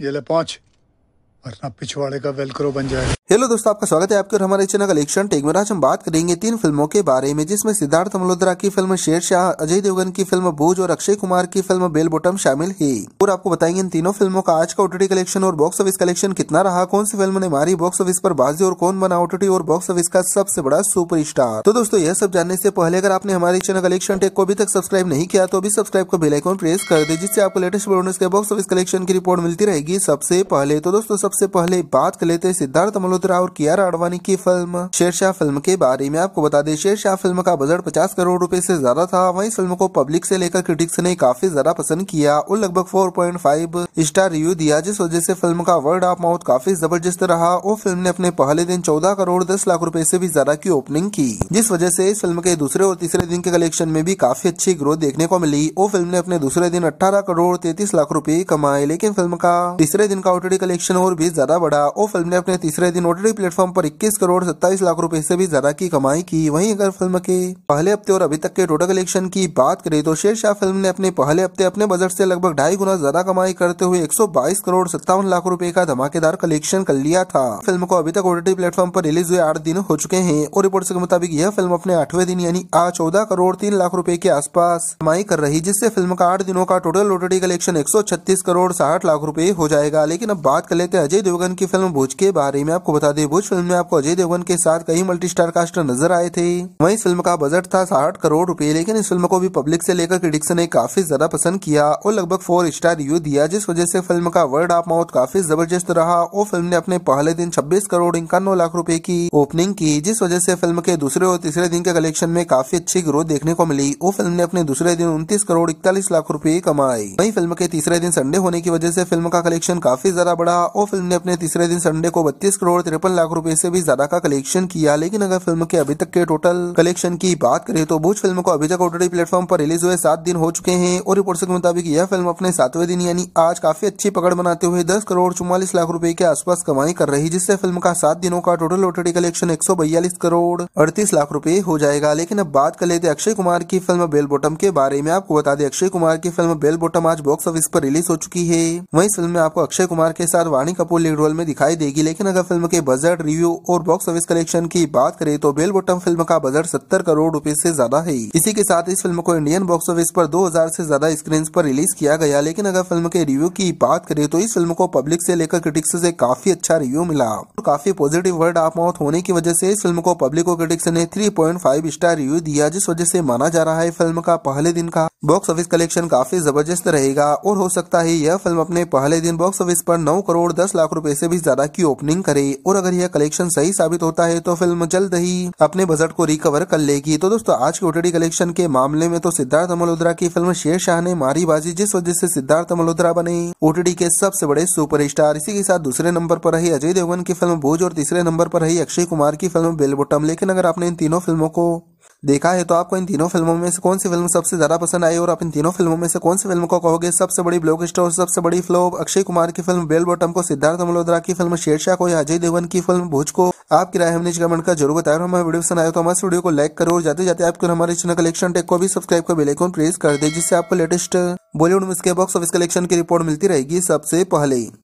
ये ले पहुंच पिछवाड़े का वेलक्रो बन जाए हेलो दोस्तों आपका स्वागत है आपके और हमारे चैनल कलेक्शन टेक में आज हम बात करेंगे तीन फिल्मों के बारे में जिसमें सिद्धार्थ मल्होत्रा की फिल्म शेर शाह अजय देवगन की फिल्म भूज और अक्षय कुमार की फिल्म बेल बोटम शामिल है और आपको बताएंगे इन तीनों फिल्मों का आज का ओटीटी कलेक्शन और बॉक्स ऑफिस कलेक्शन कितना रहा कौन सी फिल्म ने मारी बॉक्स ऑफिस आरोप बाजी और कौन बना ओटीटी और बॉक्स ऑफिस का सबसे बड़ा सुपर तो दोस्तों यह सब जानने से पहले अगर आपने हमारे चैनल कलेक्शन टेक को अभी तक सब्सक्राइब नहीं किया तो अभी सब्सक्राइब का बेलाइकॉन प्रेस कर दे जिससे आपको लेटेस्ट बॉक्स ऑफिस कलेक्शन की रिपोर्ट मिलती रहेगी सबसे पहले तो दोस्तों सबसे पहले बात कर लेते सिद्धार्थ मल्होत्रा और कियारा आडवाणी की फिल्म शेरशाह फिल्म के बारे में आपको बता दें शेरशाह फिल्म का बजट पचास करोड़ रूपए ऐसी ज्यादा था वही फिल्म को पब्लिक से लेकर क्रिटिक्स ने काफी ज्यादा पसंद किया और लगभग फोर स्टार रिव्यू दिया जिस वजह ऐसी फिल्म का वर्ड ऑफ माउथ काफी जबरदस्त रहा और फिल्म ने अपने पहले दिन चौदह करोड़ दस लाख रूपए ऐसी भी ज्यादा की ओपनिंग की जिस वजह ऐसी इस फिल्म के दूसरे और तीसरे दिन के कलेक्शन में भी काफी अच्छी ग्रोथ देखने को मिली और फिल्म ने अपने दूसरे दिन अठारह करोड़ तैतीस लाख रूपए कमाए लेकिन फिल्म का तीसरे दिन का ओटीडी कलेक्शन और भी ज्यादा बढ़ा और फिल्म ने अपने तीसरे दिन ओटीटी प्लेटफॉर्म पर 21 करोड़ 27 लाख रुपए से भी ज्यादा की कमाई की वहीं अगर फिल्म के पहले हफ्ते और अभी तक के टोटल कलेक्शन की बात करें तो शेरशाह फिल्म ने अपने पहले हफ्ते अपने बजट से लगभग ढाई गुना ज्यादा कमाई करते हुए 122 करोड़ सत्तावन लाख रूपए का धमाकेदार कलेक्शन कर लिया था फिल्म को अभी तक ओटीटी प्लेटफॉर्म पर रिलीज हुए आठ दिन हो चुके हैं और रिपोर्ट के मुताबिक यह फिल्म अपने आठवें दिन यानी आज चौदह करोड़ तीन लाख रूपए के आसपास कमाई कर रही जिससे फिल्म का आठ दिनों का टोटल ओटीटी कलेक्शन एक करोड़ साठ लाख रूपए हो जाएगा लेकिन अब बात कर लेते हैं अजय देवगन की फिल्म भोज के बारे में आपको बता दें भोज फिल्म में आपको अजय देवगन के साथ कई मल्टी स्टार कास्टर नजर आए थे वहीं फिल्म का बजट था साठ करोड़ रूपए लेकिन इस फिल्म को भी पब्लिक से लेकर क्रिटिक्स ने काफी ज्यादा पसंद किया और लगभग फोर स्टार रिव्यू दिया जिस वजह से फिल्म का वर्ड ऑफ माउथ काफी जबरदस्त रहा और फिल्म ने अपने पहले दिन छब्बीस करोड़ इक्यानवे लाख रूपए की ओपनिंग की जिस वजह से फिल्म के दूसरे और तीसरे दिन के कलेक्शन में काफी अच्छी ग्रोथ देखने को मिली और फिल्म ने अपने दूसरे दिन उन्तीस करोड़ इकतालीस लाख रूपए कमाए वही फिल्म के तीसरे दिन संडे होने की वजह से फिल्म का कलेक्शन काफी ज्यादा बढ़ा और फिल्म फिल्म ने अपने तीसरे दिन संडे को बत्तीस करोड़ तिरपन लाख रूपये से भी ज्यादा का कलेक्शन किया लेकिन अगर फिल्म के अभी तक के टोटल कलेक्शन की बात करें तो भूज फिल्म को अभी तक ओटीटी प्लेटफॉर्म पर रिलीज हुए सात दिन हो चुके हैं और रिपोर्ट के मुताबिक यह फिल्म अपने सातवें दिन यानी आज काफी अच्छी पकड़ बनाते हुए दस करोड़ चौवालीस लाख रूपये के आसपास कमाई कर रही जिससे फिल्म का सात दिनों का टोटल ओटीटी कलेक्शन एक करोड़ अड़तीस लाख रूपये हो जाएगा लेकिन अब बात कर लेते अक्षय कुमार की फिल्म बेल बोटम के बारे में आपको बता दें अक्षय कुमार की फिल्म बेल बोटम आज बॉक्स ऑफिस पर रिलीज हो चुकी है वही फिल्म में आपको अक्षय कुमार के साथ वाणी कपूर महत्वपूर्ण लीड रोल में दिखाई देगी लेकिन अगर फिल्म के बजट रिव्यू और बॉक्स ऑफिस कलेक्शन की बात करें तो बेल बॉटम फिल्म का बजट सत्तर करोड़ रूपए ऐसी ज्यादा है इसी के साथ इस फिल्म को इंडियन बॉक्स ऑफिस आरोप दो हजार ज्यादा स्क्रीन आरोप रिलीज किया गया लेकिन अगर फिल्म के रिव्यू की बात करे तो इस फिल्म को पब्लिक ऐसी लेकर क्रिटिक्स ऐसी काफी अच्छा रिव्यू मिला और काफी पॉजिटिव वर्ड आप माउथ होने की वजह ऐसी इस फिल्म को पब्लिक और क्रिटिक्स ने फाइव स्टार रिव्यू दिया जिस वजह ऐसी माना जा रहा है फिल्म का पहले दिन का बॉक्स ऑफिस कलेक्शन काफी जबरदस्त रहेगा और हो सकता है यह फिल्म अपने पहले दिन बॉक्स ऑफिस पर नौ करोड़ दस पचास लाख रुपए से भी ज्यादा की ओपनिंग करे और अगर यह कलेक्शन सही साबित होता है तो फिल्म जल्द ही अपने बजट को रिकवर कर लेगी तो दोस्तों आज के ओटीडी कलेक्शन के मामले में तो सिद्धार्थ मल्होत्रा की फिल्म शेर शाह ने मारी बाजी जिस वजह से सिद्धार्थ मल्होत्रा बने ओटीडी के सबसे बड़े सुपर इसी के साथ दूसरे नंबर पर रही अजय देवगन की फिल्म भोज और तीसरे नंबर पर रही अक्षय कुमार की फिल्म बेलबोटम लेकिन अगर आपने इन तीनों फिल्मों को देखा है तो आपको इन तीनों फिल्मों में से कौन सी फिल्म सबसे ज़्यादा पसंद आई और आप इन तीनों फिल्मों में से कौन सी फिल्म को कहोगे सबसे बड़ी ब्लॉक स्टोर सबसे बड़ी फ्लो अक्षय कुमार की फिल्म बेल बॉटम को सिद्धार्थ मल्होत्रा की फिल्म शेरशाह को या अजय देवन की फिल्म भूज को आप किराए हमने कमेंट का जरूर बताया हमारे वीडियो पसंद आया तो हमारे वीडियो को लाइक करो और जाते जाते आपको हमारे चैनल कलेक्शन टेक को भी सब्सक्राइब कर बेलाइकॉन प्रेस कर दे जिससे आपको लेटेस्ट बॉलीवुड मिस्के बॉक्स ऑफिस कलेक्शन की रिपोर्ट मिलती रहेगी सबसे पहले